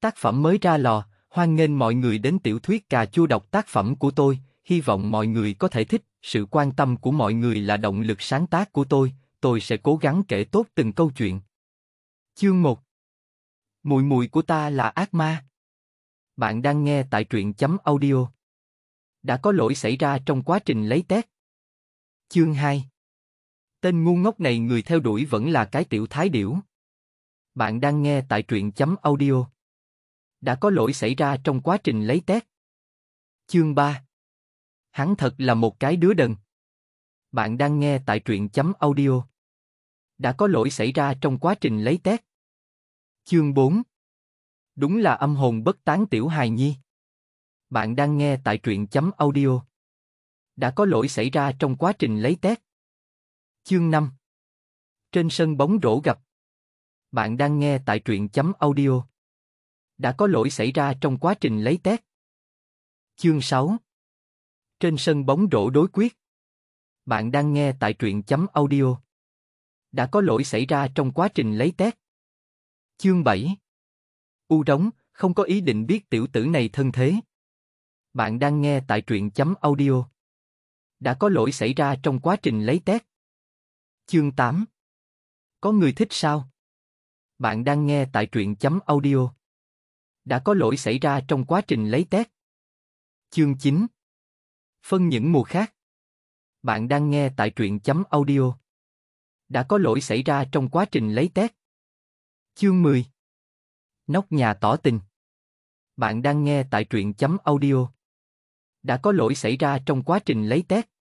Tác phẩm mới ra lò, hoan nghênh mọi người đến tiểu thuyết cà chua đọc tác phẩm của tôi, hy vọng mọi người có thể thích, sự quan tâm của mọi người là động lực sáng tác của tôi, tôi sẽ cố gắng kể tốt từng câu chuyện. Chương 1 Mùi mùi của ta là ác ma. Bạn đang nghe tại truyện chấm audio. Đã có lỗi xảy ra trong quá trình lấy tét. Chương 2 Tên ngu ngốc này người theo đuổi vẫn là cái tiểu thái điểu. Bạn đang nghe tại truyện chấm audio đã có lỗi xảy ra trong quá trình lấy tét. Chương 3 Hắn thật là một cái đứa đần. Bạn đang nghe tại truyện chấm audio. Đã có lỗi xảy ra trong quá trình lấy tét. Chương 4 Đúng là âm hồn bất tán tiểu hài nhi. Bạn đang nghe tại truyện chấm audio. Đã có lỗi xảy ra trong quá trình lấy tét. Chương 5 Trên sân bóng rổ gặp. Bạn đang nghe tại truyện chấm audio đã có lỗi xảy ra trong quá trình lấy tét. Chương 6 Trên sân bóng rổ đối quyết Bạn đang nghe tại truyện chấm audio. Đã có lỗi xảy ra trong quá trình lấy tét. Chương 7 U rống, không có ý định biết tiểu tử này thân thế. Bạn đang nghe tại truyện chấm audio. Đã có lỗi xảy ra trong quá trình lấy tét. Chương 8 Có người thích sao? Bạn đang nghe tại truyện chấm audio đã có lỗi xảy ra trong quá trình lấy test. Chương 9 Phân những mùa khác Bạn đang nghe tại truyện chấm audio. Đã có lỗi xảy ra trong quá trình lấy test. Chương 10 Nóc nhà tỏ tình Bạn đang nghe tại truyện chấm audio. Đã có lỗi xảy ra trong quá trình lấy test.